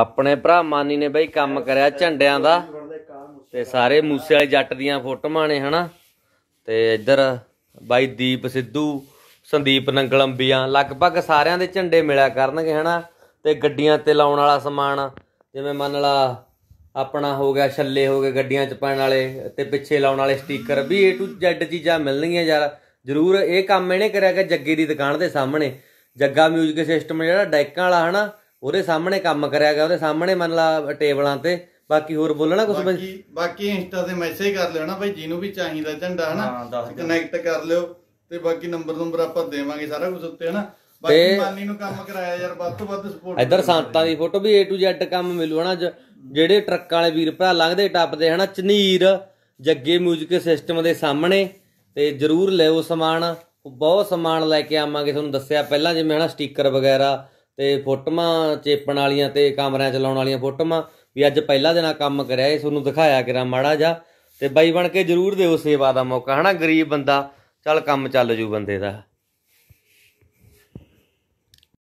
ਆਪਣੇ ਭਰਾ ਮਾਨੀ ਨੇ ਬਈ ਕੰਮ ਕਰਿਆ ਝੰਡਿਆਂ ਦਾ ਤੇ ਸਾਰੇ ਮੂਸੇ ਵਾਲੇ ਜੱਟ ਦੀਆਂ ਫੋਟੋਆਂ ਨੇ ਹਨਾ ਤੇ ਇੱਧਰ ਬਾਈ ਦੀਪ ਸਿੱਧੂ ਸੰਦੀਪ ਨੰਗਲੰਬੀਆਂ ਲਗਭਗ ਸਾਰਿਆਂ ਦੇ ਝੰਡੇ ਮਿਲਿਆ ਕਰਨਗੇ ਹਨਾ ਤੇ ਗੱਡੀਆਂ ਤੇ ਲਾਉਣ ਵਾਲਾ ਸਮਾਨ ਜਿਵੇਂ ਮੰਨ ਲਾ ਆਪਣਾ ਹੋ ਗਿਆ ਛੱਲੇ ਹੋ ਗਏ ਗੱਡੀਆਂ ਚ ਪਾਉਣ ਵਾਲੇ ਤੇ ਪਿੱਛੇ ਲਾਉਣ ਵਾਲੇ ਸਟicker ਵੀ A to Z ਚੀਜ਼ਾਂ ਮਿਲਣਗੀਆਂ ਯਾਰ ਜ਼ਰੂਰ ਇਹ ਕੰਮ ਇਹਨੇ ਕਰਿਆ ਕਿ ਜੱਗੇ ਦੀ ਦੁਕਾਨ ਦੇ ਸਾਹਮਣੇ ਜੱਗਾ 뮤직 ਸਿਸਟਮ ਜਿਹੜਾ ਡੈਕਾਂ ਵਾਲਾ ਹਨਾ ਉਹਦੇ ਸਾਹਮਣੇ ਕੰਮ ਕਰਿਆ ਗਿਆ ਉਹਦੇ ਸਾਹਮਣੇ ਮੰਨ ਲਾ ਟੇਬਲਾਂ ਤੇ ਬਾਕੀ ਹੋਰ ਬੋਲਣਾ ਕੁਝ ਬਾਕੀ ਬਾਕੀ ਇੰਸਟਾ ਤੇ ਮੈਸੇਜ ਕਰ ਲਿਓ ਨਾ ਭਾਈ ਜਿਹਨੂੰ ਵੀ ਚਾਹੀਦਾ ਝੰਡਾ ਹਨਾ ਕਨੈਕਟ ਕਰ ਲਿਓ ਤੇ ਬਾਕੀ ਨੰਬਰ ਨੰਬਰ ਆਪਾਂ ਦੇਵਾਂਗੇ ਸਾਰਾ ਕੁਝ ਉੱਤੇ ਹਨਾ ਬਾਕੀ ਮਾਨੀ ਨੂੰ ਕੰਮ ਕਰਾਇਆ ਯਾਰ ਵੱਧ ਤੋਂ ਵੱਧ ਸਪੋਰਟ ਇੱਧਰ ਸੰਤਾਂ ਦੀ ਫੋਟੋ ਵੀ A to Z ਕੰਮ ਮਿਲੂ ਹਨਾ ਜਿਹੜੇ ਟਰੱਕਾਂ ਵਾਲੇ ਵੀਰ ਭਰਾ ਲੰਘਦੇ ਟੱਪਦੇ ਹਨਾ ਚਨੀਰ ਜੱਗੇ 뮤직 ਸਿਸਟਮ ਦੇ ਸਾਹਮਣੇ ਤੇ ਜਰੂਰ ਲਿਓ ਸਮਾਨ ਬਹੁਤ ਸਮਾਨ ਲੈ ਕੇ ਆਵਾਂਗੇ ਤੁਹਾਨੂੰ ਦੱਸਿਆ ਪਹਿਲਾਂ ਜਿਵੇਂ ਹਨਾ ਸਟicker ਵਗੈਰਾ ਤੇ ਫੋਟੋਆਂ ਚੇਪਣ ਵਾਲੀਆਂ ਤੇ ਕਮਰਿਆਂ ਚ ਲਾਉਣ ਵਾਲੀਆਂ ਫੋਟੋਆਂ ਵੀ ਅੱਜ ਪਹਿਲਾ ਦਿਨ ਆ ਕੰਮ ਕਰਿਆ ਇਹ ਤੁਹਾਨੂੰ ਦਿਖਾਇਆ ਕਿਰਾ ਮਾੜਾ ਜਾ ਤੇ ਬਾਈ ਬਣ ਕੇ ਜਰੂਰ ਦਿਓ ਸੇਵਾ ਦਾ ਮੌਕਾ ਹਨਾ ਗਰੀਬ ਬੰਦਾ ਚੱਲ ਕੰਮ ਚੱਲ ਜੂ ਬੰਦੇ ਦਾ